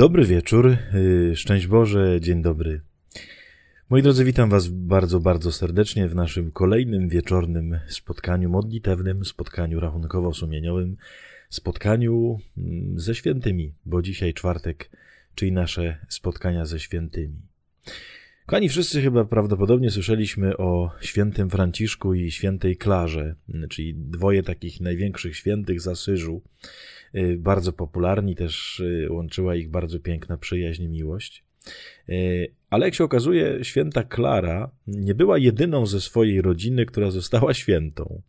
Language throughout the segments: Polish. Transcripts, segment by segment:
Dobry wieczór, y, szczęść Boże, dzień dobry. Moi drodzy, witam Was bardzo, bardzo serdecznie w naszym kolejnym wieczornym spotkaniu modlitewnym, spotkaniu rachunkowo-sumieniowym, spotkaniu mm, ze świętymi, bo dzisiaj czwartek, czyli nasze spotkania ze świętymi. Kochani, wszyscy chyba prawdopodobnie słyszeliśmy o świętym Franciszku i świętej Klarze, czyli dwoje takich największych świętych zasyżu. Asyżu. Y, bardzo popularni, też y, łączyła ich bardzo piękna przyjaźń i miłość. Y, ale jak się okazuje, święta Klara nie była jedyną ze swojej rodziny, która została świętą.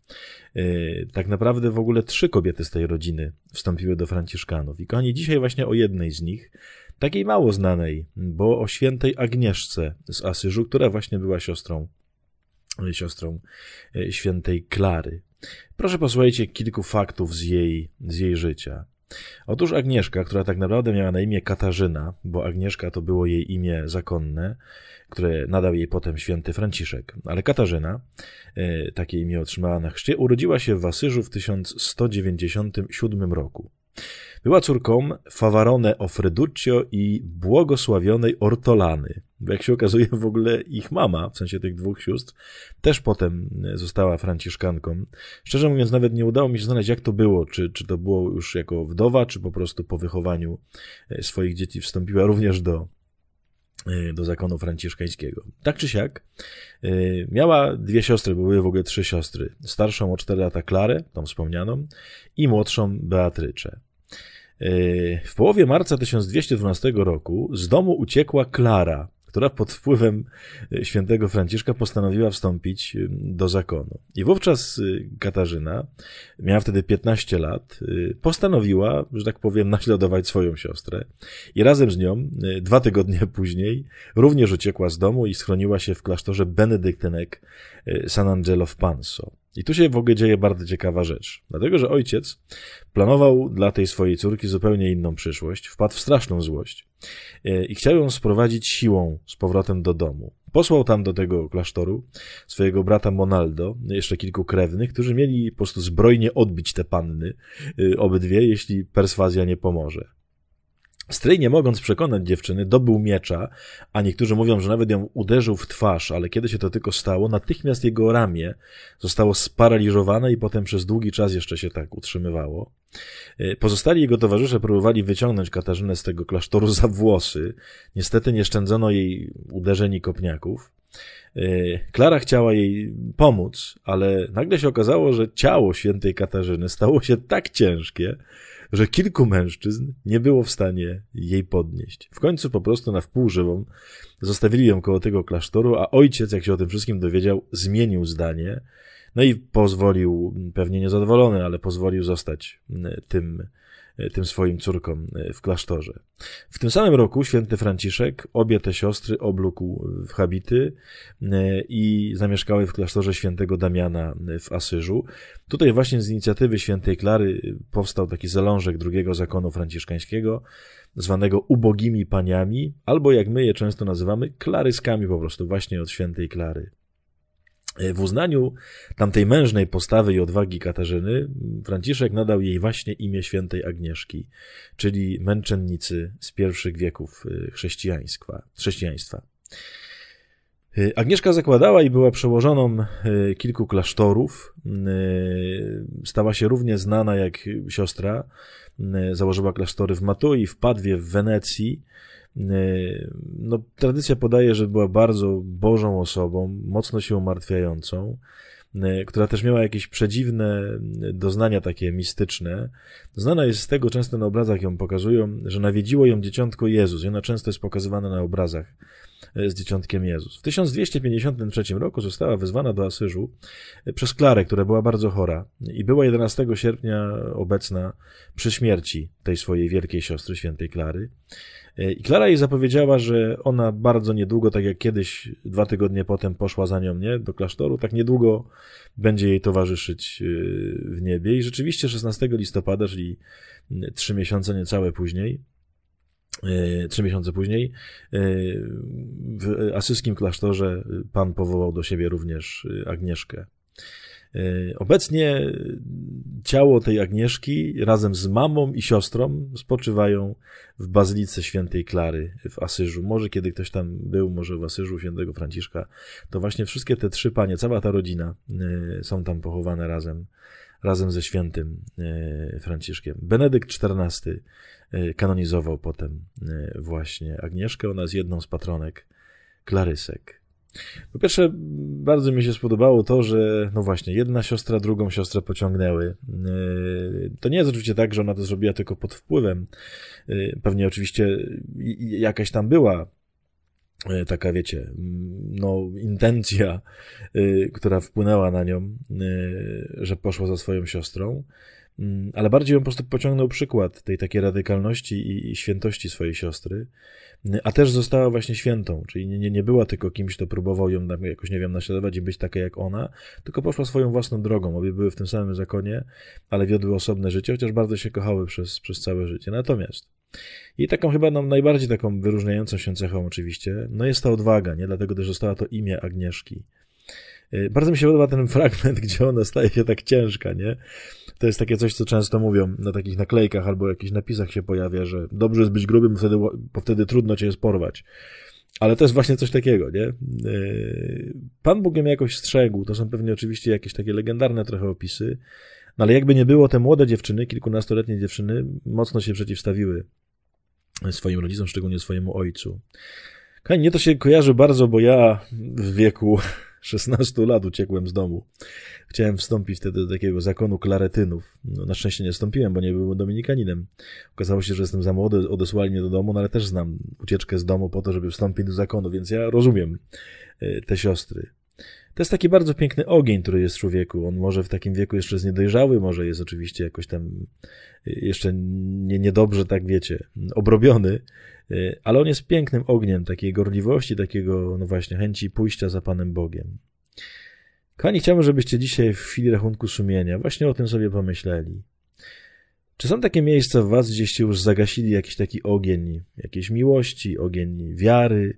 Tak naprawdę w ogóle trzy kobiety z tej rodziny wstąpiły do Franciszkanów. I kochani, dzisiaj właśnie o jednej z nich, takiej mało znanej, bo o świętej Agnieszce z Asyżu, która właśnie była siostrą, siostrą świętej Klary. Proszę posłuchajcie kilku faktów z jej, z jej życia. Otóż Agnieszka, która tak naprawdę miała na imię Katarzyna, bo Agnieszka to było jej imię zakonne, które nadał jej potem święty Franciszek, ale Katarzyna, e, takie imię otrzymała na chrzcie, urodziła się w Wasyżu w 1197 roku. Była córką Fawarone Ofreduccio i błogosławionej Ortolany. Bo jak się okazuje, w ogóle ich mama, w sensie tych dwóch sióstr, też potem została franciszkanką. Szczerze mówiąc, nawet nie udało mi się znaleźć, jak to było. Czy, czy to było już jako wdowa, czy po prostu po wychowaniu e, swoich dzieci wstąpiła również do Y, do zakonu franciszkańskiego. Tak czy siak, y, miała dwie siostry, były w ogóle trzy siostry. Starszą o 4 lata Klarę, tą wspomnianą, i młodszą Beatrycę. Y, w połowie marca 1212 roku z domu uciekła Klara, która pod wpływem e, świętego Franciszka postanowiła wstąpić e, do zakonu. I wówczas e, Katarzyna, miała wtedy 15 lat, postanowiła, że tak powiem, naśladować swoją siostrę i razem z nią dwa tygodnie później również uciekła z domu i schroniła się w klasztorze benedyktynek San Angelo w Panso. I tu się w ogóle dzieje bardzo ciekawa rzecz. Dlatego, że ojciec planował dla tej swojej córki zupełnie inną przyszłość, wpadł w straszną złość e, i chciał ją sprowadzić siłą z powrotem do domu. Posłał tam do tego klasztoru swojego brata Monaldo, jeszcze kilku krewnych, którzy mieli po prostu zbrojnie odbić te panny, e, obydwie, jeśli perswazja nie pomoże. Stryj, nie mogąc przekonać dziewczyny, dobył miecza, a niektórzy mówią, że nawet ją uderzył w twarz, ale kiedy się to tylko stało, natychmiast jego ramię zostało sparaliżowane i potem przez długi czas jeszcze się tak utrzymywało. Y, pozostali jego towarzysze próbowali wyciągnąć Katarzynę z tego klasztoru za włosy. Niestety nie szczędzono jej uderzeń i kopniaków. Y, Klara chciała jej pomóc, ale nagle się okazało, że ciało świętej Katarzyny stało się tak ciężkie, że kilku mężczyzn nie było w stanie jej podnieść. W końcu po prostu na wpół żywą zostawili ją koło tego klasztoru, a ojciec, jak się o tym wszystkim dowiedział, zmienił zdanie. No i pozwolił, pewnie niezadowolony, ale pozwolił zostać y, tym E, tym swoim córkom e, w klasztorze. W tym samym roku święty Franciszek obie te siostry oblókł e, w habity i zamieszkały w klasztorze świętego Damiana w Asyżu. Tutaj właśnie z inicjatywy świętej Klary powstał taki zalążek drugiego zakonu franciszkańskiego, zwanego ubogimi paniami, albo jak my je często nazywamy, klaryskami po prostu, właśnie od świętej Klary. E, w uznaniu tamtej mężnej postawy i odwagi Katarzyny, Franciszek nadał jej właśnie imię świętej Agnieszki, czyli męczennicy z pierwszych wieków e, chrześcijaństwa. chrześcijaństwa. E, Agnieszka zakładała i była przełożoną kilku klasztorów. Stała się równie znana jak siostra. Założyła klasztory w Matui, w Padwie, w Wenecji. Y, no, tradycja podaje, że była bardzo bożą osobą, mocno się umartwiającą, y, która też miała jakieś przedziwne y, doznania takie mistyczne. Znana jest z tego, często na obrazach ją pokazują, że nawiedziło ją dzieciątko Jezus i ona często jest pokazywana na obrazach E, z dzieciątkiem Jezus. W 1253 roku została wezwana do Asyżu e, przez Klarę, która była bardzo chora e, i była 11 sierpnia obecna przy śmierci tej swojej wielkiej siostry, świętej Klary. I Klara jej zapowiedziała, że ona bardzo niedługo, tak jak kiedyś dwa tygodnie potem poszła za nią nie, do klasztoru, tak niedługo będzie jej towarzyszyć w niebie. I rzeczywiście 16 listopada, czyli trzy miesiące niecałe później, E, trzy miesiące później e, w asyskim klasztorze pan powołał do siebie również e, Agnieszkę. Obecnie ciało tej Agnieszki razem z mamą i siostrą spoczywają w bazylice świętej Klary w Asyżu. Może kiedy ktoś tam był, może w Asyżu świętego Franciszka, to właśnie wszystkie te trzy panie, cała ta rodzina są tam pochowane razem razem ze świętym e, Franciszkiem. Benedykt XIV e, kanonizował potem e, właśnie Agnieszkę. Ona jest jedną z patronek Klarysek. Po pierwsze, bardzo mi się spodobało to, że no właśnie, jedna siostra drugą siostrę pociągnęły. To nie jest oczywiście tak, że ona to zrobiła tylko pod wpływem. Pewnie oczywiście jakaś tam była E, taka, wiecie, no, intencja, y, która wpłynęła na nią, y, że poszła za swoją siostrą, mm, ale bardziej ją po prostu pociągnął przykład tej takiej radykalności i, świętości swojej siostry, y, a też została właśnie świętą, czyli nie, nie, była tylko kimś, kto próbował ją jakoś, nie wiem, naśladować i być taka jak ona, tylko poszła swoją własną drogą. Obie były w tym samym zakonie, ale wiodły osobne życie, chociaż bardzo się kochały przez, przez całe życie. Natomiast i taką chyba no, najbardziej taką wyróżniającą się cechą oczywiście, no jest ta odwaga, nie? Dlatego też została to imię Agnieszki. Y, bardzo mi się podoba ten fragment, gdzie ona staje się tak ciężka, nie? To jest takie coś, co często mówią na takich naklejkach albo jakichś napisach się pojawia, że dobrze jest być grubym, wtedy, bo wtedy trudno cię jest porwać. Ale to jest właśnie coś takiego, nie? Y, Pan Bóg ją jakoś strzegł, to są pewnie oczywiście jakieś takie legendarne trochę opisy, no ale jakby nie było, te młode dziewczyny, kilkunastoletnie dziewczyny, mocno się przeciwstawiły swoim rodzicom, szczególnie swojemu ojcu. Kochani, nie to się kojarzy bardzo, bo ja w wieku 16 lat uciekłem z domu. Chciałem wstąpić wtedy do takiego zakonu klaretynów. No, na szczęście nie wstąpiłem, bo nie byłem dominikaninem. Okazało się, że jestem za młody, odesłali mnie do domu, no ale też znam ucieczkę z domu po to, żeby wstąpić do zakonu, więc ja rozumiem e, te siostry. To jest taki bardzo piękny ogień, który jest w człowieku. On może w takim wieku jeszcze jest niedojrzały, może jest oczywiście jakoś tam y, jeszcze nie, niedobrze, tak wiecie, obrobiony, y, ale on jest pięknym ogniem takiej gorliwości, takiego, no właśnie, chęci pójścia za Panem Bogiem. Kochani, chciałbym, żebyście dzisiaj w chwili rachunku sumienia właśnie o tym sobie pomyśleli. Czy są takie miejsca w Was, gdzieście już zagasili jakiś taki ogień jakiejś miłości, ogień wiary,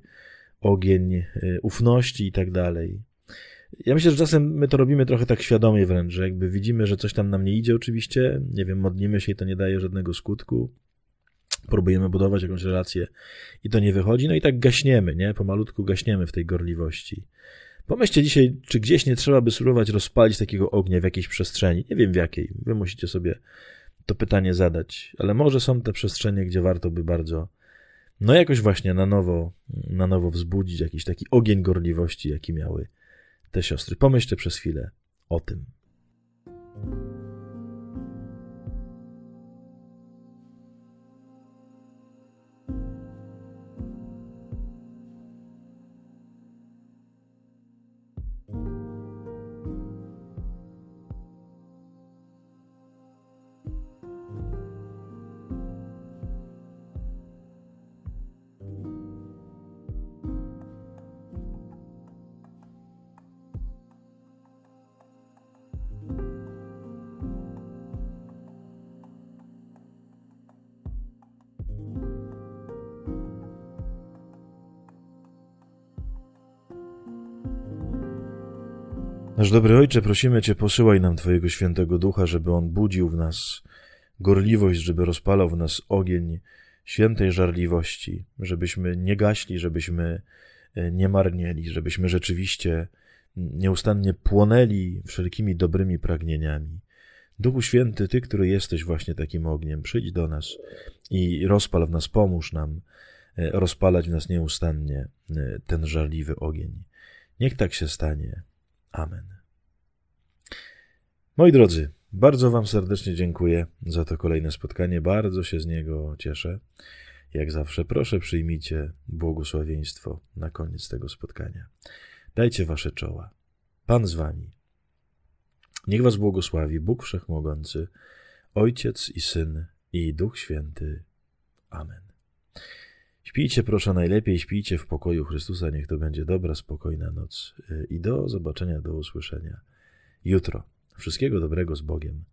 ogień y, ufności i tak dalej? Ja myślę, że czasem my to robimy trochę tak świadomie wręcz, że jakby widzimy, że coś tam nam nie idzie oczywiście, nie wiem, modlimy się i to nie daje żadnego skutku, próbujemy budować jakąś relację i to nie wychodzi, no i tak gaśniemy, nie? Pomalutku gaśniemy w tej gorliwości. Pomyślcie dzisiaj, czy gdzieś nie trzeba by spróbować rozpalić takiego ognia w jakiejś przestrzeni. Nie wiem w jakiej. Wy musicie sobie to pytanie zadać. Ale może są te przestrzenie, gdzie warto by bardzo, no jakoś właśnie na nowo, na nowo wzbudzić jakiś taki ogień gorliwości, jaki miały te siostry. Pomyślcie przez chwilę o tym. Nasz dobry Ojcze, prosimy Cię, posyłaj nam Twojego Świętego Ducha, żeby On budził w nas gorliwość, żeby rozpalał w nas ogień świętej żarliwości, żebyśmy nie gaśli, żebyśmy e, nie marnieli, żebyśmy rzeczywiście nieustannie płonęli wszelkimi dobrymi pragnieniami. Duchu Święty, Ty, który jesteś właśnie takim ogniem, przyjdź do nas i rozpal w nas, pomóż nam e, rozpalać w nas nieustannie e, ten żarliwy ogień. Niech tak się stanie Amen. Moi drodzy, bardzo Wam serdecznie dziękuję za to kolejne spotkanie. Bardzo się z niego cieszę. Jak zawsze, proszę przyjmijcie błogosławieństwo na koniec tego spotkania. Dajcie Wasze czoła. Pan z Wami. Niech Was błogosławi Bóg Wszechmogący, Ojciec i Syn i Duch Święty. Amen. Śpijcie proszę najlepiej, śpijcie w pokoju Chrystusa, niech to będzie dobra, spokojna noc y, i do zobaczenia, do usłyszenia jutro. Wszystkiego dobrego z Bogiem.